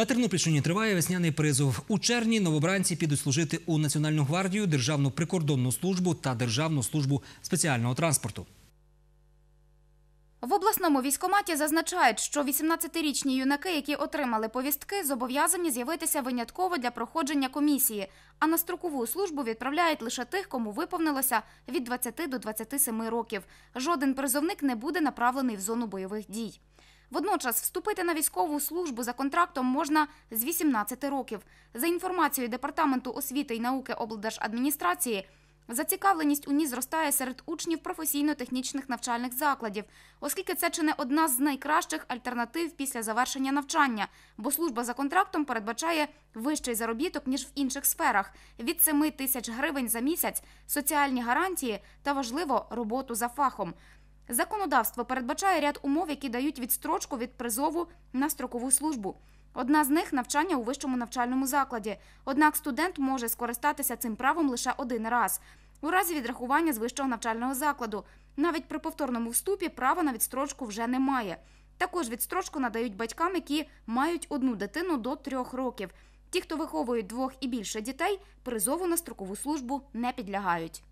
На Тернопільщині триває весняний призов. У червні новобранці підуть служити у Національну гвардію, Державну прикордонну службу та Державну службу спеціального транспорту. В обласному військоматі зазначають, що 18-річні юнаки, які отримали повістки, зобов'язані з'явитися винятково для проходження комісії, а на строкову службу відправляють лише тих, кому виповнилося від 20 до 27 років. Жоден призовник не буде направлений в зону бойових дій. Водночас вступити на військову службу за контрактом можна з 18 років. За інформацією департаменту освіти і науки облдержадміністрації. Зацікавленість у ній зростає серед учнів професійно-технічних навчальних закладів, оскільки це чи не одна з найкращих альтернатив після завершення навчання, бо служба за контрактом передбачає вищий заробіток ніж в інших сферах від 7 тисяч гривень за місяць, соціальні гарантії та важливо роботу за фахом. Законодавство передбачає ряд умов, які дають відстрочку від призову на строкову службу. Одна з них навчання у вищому навчальному закладі. Однак студент може скористатися цим правом лише один раз у разі відрахування з вищого навчального закладу. Навіть при повторному вступі права на відстрочку вже немає. Також відстрочку надають батькам, які мають одну дитину до трьох років. Ті, хто виховують двох і більше дітей, призову на строкову службу не підлягають.